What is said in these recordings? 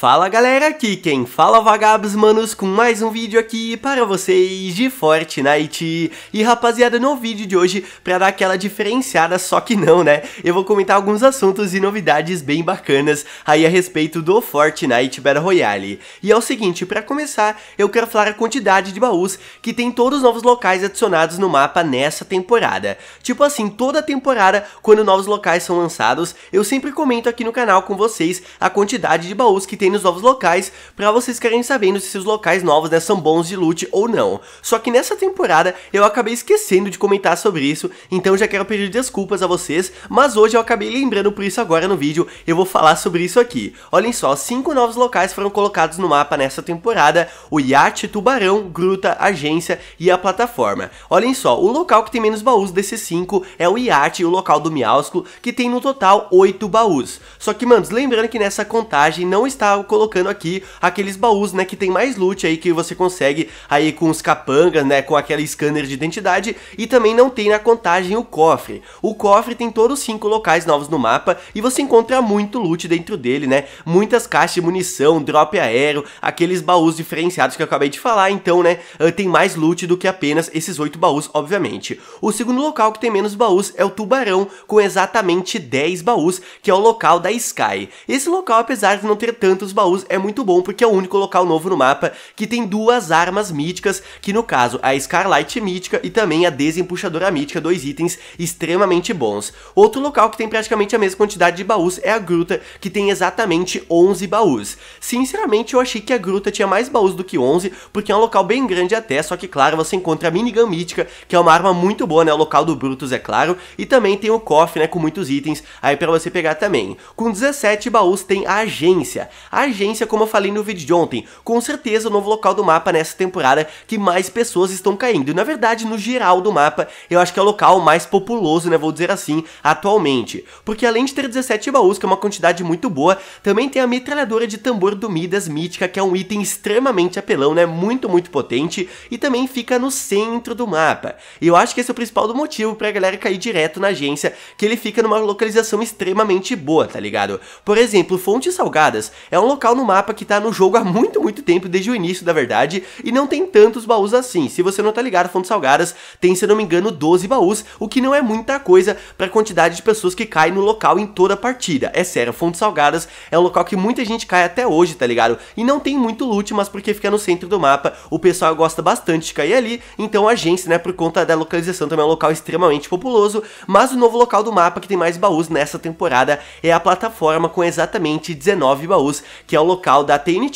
Fala galera, aqui quem fala é Vagabos Manos com mais um vídeo aqui para vocês de Fortnite. E rapaziada, no vídeo de hoje, para dar aquela diferenciada, só que não né, eu vou comentar alguns assuntos e novidades bem bacanas aí a respeito do Fortnite Battle Royale. E é o seguinte, para começar, eu quero falar a quantidade de baús que tem todos os novos locais adicionados no mapa nessa temporada. Tipo assim, toda temporada, quando novos locais são lançados, eu sempre comento aqui no canal com vocês a quantidade de baús que tem aí nos novos locais, para vocês querem sabendo se os locais novos né, são bons de loot ou não. Só que nessa temporada eu acabei esquecendo de comentar sobre isso, então já quero pedir desculpas a vocês, mas hoje eu acabei lembrando por isso agora no vídeo, eu vou falar sobre isso aqui. Olhem só, cinco novos locais foram colocados no mapa nessa temporada, o Yacht tubarão, gruta, agência e a plataforma. Olhem só, o local que tem menos baús desses cinco é o Yacht, o local do Miausco, que tem no total oito baús. Só que, manos, lembrando que nessa contagem não está acabo colocando aqui aqueles baús, né, que tem mais loot aí que você consegue aí com os capangas, né, com aquele scanner de identidade e também não tem na contagem o cofre. O cofre tem todos os 5 locais novos no mapa e você encontra muito loot dentro dele, né, muitas caixas de munição, drop aéreo, aqueles baús diferenciados que eu acabei de falar, então, né, ah, tem mais loot do que apenas esses 8 baús, obviamente. O segundo local que tem menos baús é o Tubarão, com exatamente 10 baús, que é o local da Sky. Esse local, apesar de não ter tantos dos baús é muito bom porque é o único local novo no mapa que tem duas armas míticas, que no caso a Scarlight mítica e também a Desempuxadora mítica, dois itens extremamente bons. Outro local que tem praticamente a mesma quantidade de baús é a Gruta, que tem exatamente 11 baús. Sinceramente eu achei que a Gruta tinha mais baús do que 11, porque é um local bem grande até, só que claro, você encontra a Minigun mítica, que é uma arma muito boa, né, o local do Brutus é claro, e também tem o cofre, né, com muitos itens aí para você pegar também. Com 17 baús tem a agência. A agência, como eu falei no vídeo de ontem. Com certeza o novo local do mapa nessa temporada que mais pessoas estão caindo. E, na verdade, no geral do mapa, eu acho que é o local mais populoso, né, vou dizer assim, atualmente. Porque além de ter 17 baús, que é uma quantidade muito boa, também tem a metralhadora de tambor do Midas Mítica, que é um item extremamente apelão, né, muito, muito potente, e também fica no centro do mapa. E eu acho que esse é o principal do motivo pra galera cair direto na agência, que ele fica numa localização extremamente boa, tá ligado? Por exemplo, Fontes Salgadas é um local no mapa que tá no jogo há muito, muito tempo, desde o início, da verdade, e não tem tantos baús assim. Se você não tá ligado, Fontes Salgadas tem, se eu não me engano, 12 baús, o que não é muita coisa pra quantidade de pessoas que caem no local em toda a partida. É sério, Fontes Salgadas é um local que muita gente cai até hoje, tá ligado? E não tem muito loot, mas porque fica no centro do mapa, o pessoal gosta bastante de cair ali, então a agência, né, por conta da localização também é um local extremamente populoso, mas o novo local do mapa que tem mais baús nessa temporada é a plataforma com exatamente 19 baús, que é o local da TNT,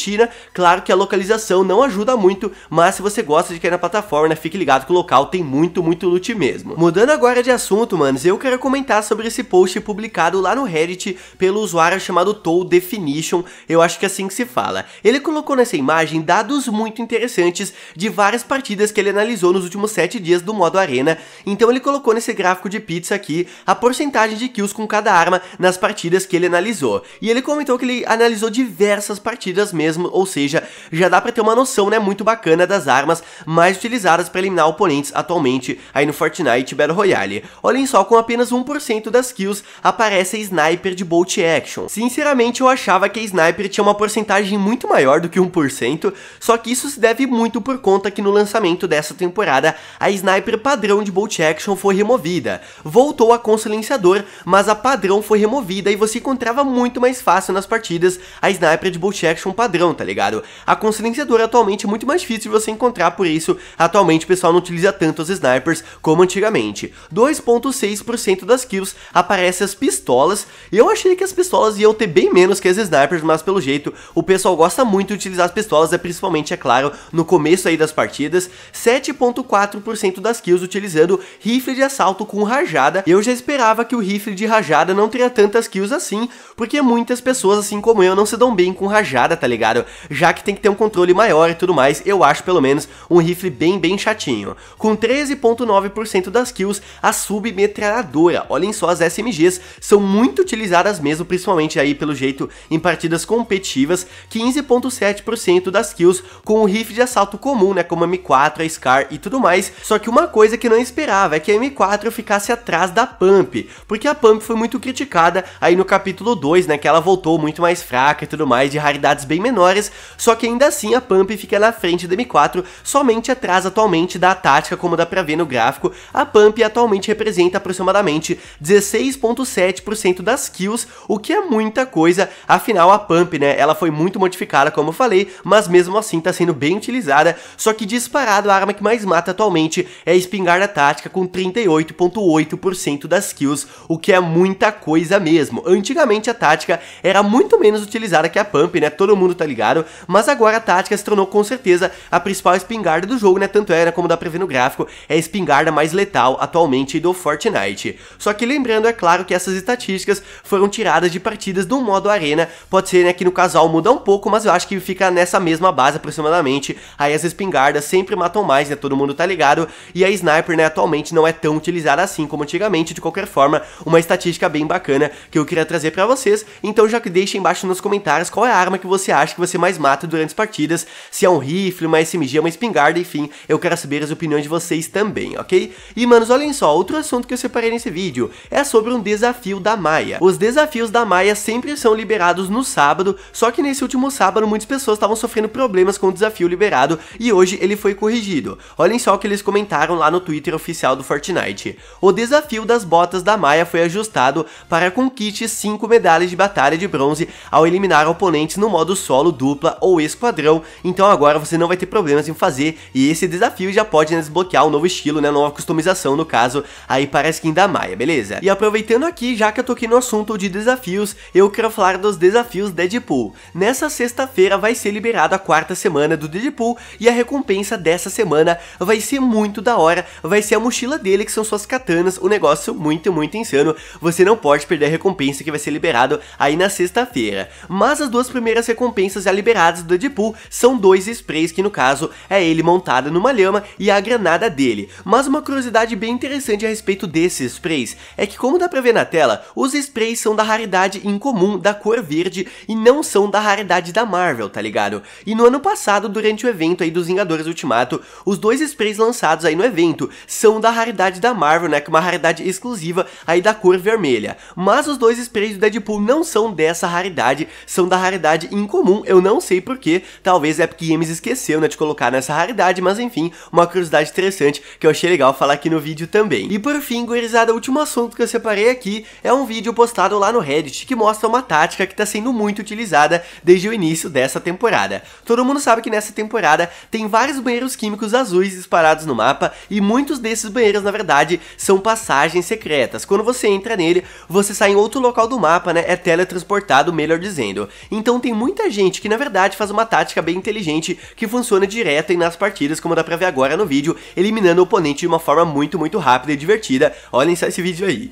Claro que a localização não ajuda muito, mas se você gosta de cair na plataforma, né, fique ligado que o local tem muito, muito loot mesmo. Mudando agora de assunto, manos, eu quero comentar sobre esse post publicado lá no Reddit pelo usuário chamado Toll Definition, eu acho que é assim que se fala. Ele colocou nessa imagem dados muito interessantes de várias partidas que ele analisou nos últimos 7 dias do modo arena, então ele colocou nesse gráfico de pizza aqui a porcentagem de kills com cada arma nas partidas que ele analisou. E ele comentou que ele analisou de diversas partidas mesmo, ou seja, já dá para ter uma noção né, muito bacana das armas mais utilizadas para eliminar oponentes atualmente aí no Fortnite Battle Royale. Olhem só, com apenas 1% das kills aparece a Sniper de Bolt Action. Sinceramente eu achava que a Sniper tinha uma porcentagem muito maior do que 1%, só que isso se deve muito por conta que no lançamento dessa temporada a Sniper padrão de Bolt Action foi removida. Voltou a com silenciador, mas a padrão foi removida e você encontrava muito mais fácil nas partidas a Sniper de bolt action padrão, tá ligado? A com silenciador é atualmente é muito mais difícil de você encontrar, por isso, atualmente o pessoal não utiliza tanto os snipers como antigamente. 2.6% das kills aparecem as pistolas, e eu achei que as pistolas iam ter bem menos que as snipers, mas pelo jeito, o pessoal gosta muito de utilizar as pistolas, é principalmente, é claro, no começo aí das partidas, 7.4% das kills utilizando rifle de assalto com rajada, eu já esperava que o rifle de rajada não tenha tantas kills assim, porque muitas pessoas, assim como eu, não se dão bem com rajada, tá ligado? Já que tem que ter um controle maior e tudo mais, eu acho pelo menos um rifle bem, bem chatinho. Com 13.9% das kills, a submetralhadora, olhem só, as SMGs são muito utilizadas mesmo, principalmente aí pelo jeito em partidas competitivas, 15.7% das kills com o rifle de assalto comum, né, como a M4, a Scar e tudo mais, só que uma coisa que não esperava é que a M4 ficasse atrás da Pump, porque a Pump foi muito criticada aí no capítulo 2, né, que ela voltou muito mais fraca e tudo mais de raridades bem menores, só que ainda assim a Pump fica na frente do M4, somente atrás atualmente da tática, como dá pra ver no gráfico, a Pump atualmente representa aproximadamente 16.7% das kills, o que é muita coisa, afinal a Pump, né, ela foi muito modificada como eu falei, mas mesmo assim tá sendo bem utilizada, só que disparado a arma que mais mata atualmente é a espingarda tática com 38.8% das kills, o que é muita coisa mesmo. Antigamente a tática era muito menos utilizada usada que é a Pump, né? Todo mundo tá ligado. Mas agora a tática se tornou com certeza a principal espingarda do jogo, né? Tanto é, né, como dá pra ver no gráfico, é a espingarda mais letal atualmente do Fortnite. Só que lembrando, é claro, que essas estatísticas foram tiradas de partidas do modo arena. Pode ser, né, que no casal muda um pouco, mas eu acho que fica nessa mesma base aproximadamente. Aí as espingardas sempre matam mais, né? Todo mundo tá ligado. E a sniper, né, atualmente não é tão utilizada assim como antigamente. De qualquer forma, uma estatística bem bacana que eu queria trazer pra vocês. Então já que deixa embaixo nos comentários comentários qual é a arma que você acha que você mais mata durante as partidas, se é um rifle, uma SMG, uma espingarda, enfim, eu quero saber as opiniões de vocês também, ok? E manos, olhem só, outro assunto que eu separei nesse vídeo é sobre um desafio da Maia. Os desafios da Maia sempre são liberados no sábado, só que nesse último sábado muitas pessoas estavam sofrendo problemas com o desafio liberado e hoje ele foi corrigido. Olhem só o que eles comentaram lá no Twitter oficial do Fortnite. O desafio das botas da Maia foi ajustado para conquiste 5 medalhas de batalha de bronze ao eliminar matar oponentes no modo solo, dupla ou esquadrão, então agora você não vai ter problemas em fazer, e esse desafio já pode né, desbloquear um novo estilo, né, nova customização no caso, aí para a skin da Maia, beleza? E aproveitando aqui, já que eu toquei no assunto de desafios, eu quero falar dos desafios Deadpool. Nessa sexta-feira vai ser liberada a quarta semana do Deadpool, e a recompensa dessa semana vai ser muito da hora, vai ser a mochila dele, que são suas katanas, um negócio muito, muito insano, você não pode perder a recompensa que vai ser liberado aí na sexta-feira. Mas mas as duas primeiras recompensas já liberadas do Deadpool são dois sprays, que no caso é ele montado numa lhama e a granada dele. Mas uma curiosidade bem interessante a respeito desses sprays é que como dá pra ver na tela, os sprays são da raridade incomum da cor verde e não são da raridade da Marvel, tá ligado? E no ano passado, durante o evento aí dos Vingadores Ultimato, os dois sprays lançados aí no evento são da raridade da Marvel, né, que é uma raridade exclusiva aí da cor vermelha. Mas os dois sprays do Deadpool não são dessa raridade, são da raridade incomum, eu não sei porquê, talvez a Epic Games esqueceu né, de colocar nessa raridade, mas enfim, uma curiosidade interessante que eu achei legal falar aqui no vídeo também. E por fim, gurizada, o último assunto que eu separei aqui é um vídeo postado lá no Reddit que mostra uma tática que está sendo muito utilizada desde o início dessa temporada. Todo mundo sabe que nessa temporada tem vários banheiros químicos azuis disparados no mapa e muitos desses banheiros, na verdade, são passagens secretas. Quando você entra nele, você sai em outro local do mapa, né, é teletransportado, melhor dizendo. Então tem muita gente que na verdade faz uma tática bem inteligente que funciona direto e nas partidas, como dá pra ver agora no vídeo, eliminando o oponente de uma forma muito, muito rápida e divertida. Olhem só esse vídeo aí.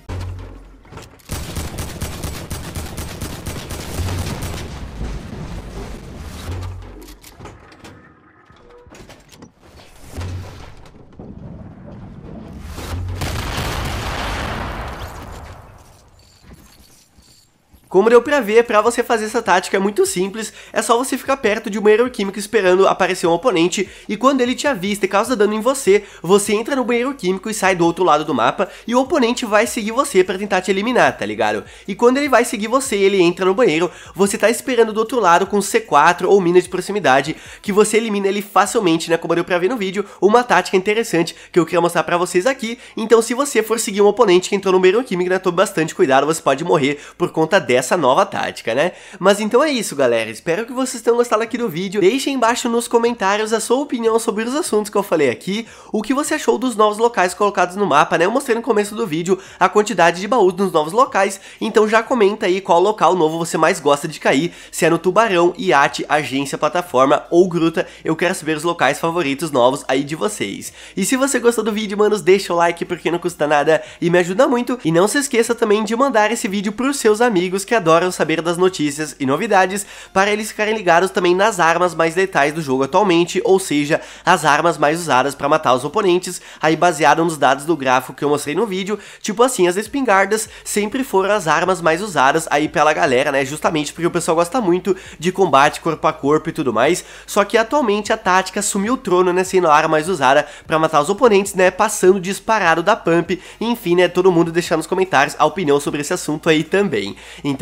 Como deu pra ver, pra você fazer essa tática é muito simples, é só você ficar perto de um banheiro químico esperando aparecer um oponente, e quando ele te avista e causa dano em você, você entra no banheiro químico e sai do outro lado do mapa, e o oponente vai seguir você pra tentar te eliminar, tá ligado? E quando ele vai seguir você e ele entra no banheiro, você tá esperando do outro lado com C4 ou mina de proximidade, que você elimina ele facilmente, né, como deu pra ver no vídeo, uma tática interessante que eu queria mostrar pra vocês aqui, então se você for seguir um oponente que entrou no banheiro químico, né, tome bastante cuidado, você pode morrer por conta dessa essa nova tática, né? Mas então é isso, galera. Espero que vocês tenham gostado aqui do vídeo. Deixem embaixo nos comentários a sua opinião sobre os assuntos que eu falei aqui, o que você achou dos novos locais colocados no mapa, né? Eu mostrei no começo do vídeo a quantidade de baús nos novos locais, então já comenta aí qual local novo você mais gosta de cair, se é no Tubarão, Iate, Agência, Plataforma ou Gruta. Eu quero saber os locais favoritos novos aí de vocês. E se você gostou do vídeo, manos, deixa o like porque não custa nada e me ajuda muito. E não se esqueça também de mandar esse vídeo pros seus amigos que que adoram saber das notícias e novidades, para eles ficarem ligados também nas armas mais letais do jogo atualmente, ou seja, as armas mais usadas para matar os oponentes, aí baseado nos dados do gráfico que eu mostrei no vídeo, tipo assim, as espingardas sempre foram as armas mais usadas aí pela galera, né, justamente porque o pessoal gosta muito de combate corpo a corpo e tudo mais, só que atualmente a tática assumiu o trono, né, sendo a arma mais usada para matar os oponentes, né, passando disparado da pump, enfim, né, todo mundo deixar nos comentários a opinião sobre esse assunto aí também. Então,